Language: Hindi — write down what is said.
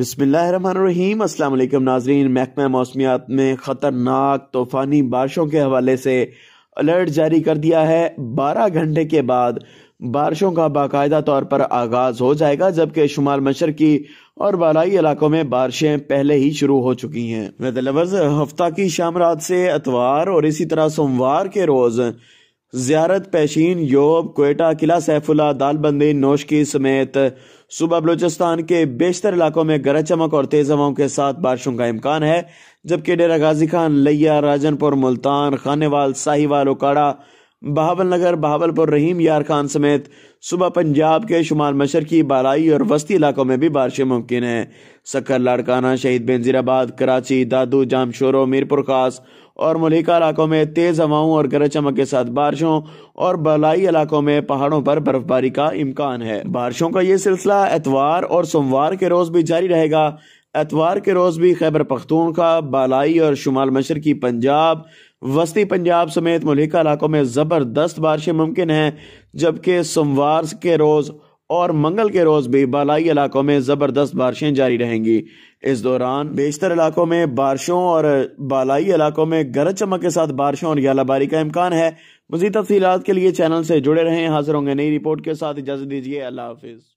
बसमीम अल्लाम नाजरीन महकमा मौसमियात में ख़तरनाक तूफ़ानी बारिशों के हवाले से अलर्ट जारी कर दिया है बारह घंटे के बाद बारिशों का बाकायदा तौर पर आगाज़ हो जाएगा जबकि शुमाल मशर की और बालाई इलाकों में बारिशें पहले ही शुरू हो चुकी हैं हफ्ता की शाम रात से अतवार और इसी तरह सोमवार के रोज़ ज्यारत पेशीन योब कोयटा किला सैफुला दालबंदी नोशकी समेत सुबह बलोचिस्तान के बेशतर इलाकों में गरज चमक और तेज हवाओं के साथ बारिशों का इम्कान है जबकि डेरा गाजी खान लिया राजनपुर मुल्तान खानेवाल साहिवाल उकाड़ा बहावल नगर बहावलपुर रहीम यार खान समेत सुबह पंजाब के शुमाल मशरकी बालाई और वस्ती इलाकों में भी बारिशें मुमकिन हैं सक्कर लाड़काना शहीद बेंजीराबाद कराची दादू जाम शोरो मीरपुर खास और मलिका इलाकों में तेज़ हवाओं और गरज चमक के साथ बारिशों और बलाई इलाकों में पहाड़ों पर बर्फबारी का इम्कान है बारिशों का ये सिलसिला एतवार और सोमवार के रोज़ भी जारी रहेगा एतवार के रोज़ भी खैबर पख्तूनखा बालाई और शुमाल मशरकी पंजाब वस्ती पंजाब समेत मलिका इलाकों में ज़बरदस्त बारिशें मुमकिन हैं जबकि सोमवार के रोज़ और मंगल के रोज़ भी बालाई इलाकों में ज़बरदस्त बारिशें जारी रहेंगी इस दौरान बेशतर इलाकों में बारिशों और बालाई इलाकों में गरज चमक के साथ बारिशों और गलाबारी का इम्कान है मजीद तफसी के लिए चैनल से जुड़े रहें हाजिर होंगे नई रिपोर्ट के साथ इजाज़त दीजिए अल्लाह हाफिज़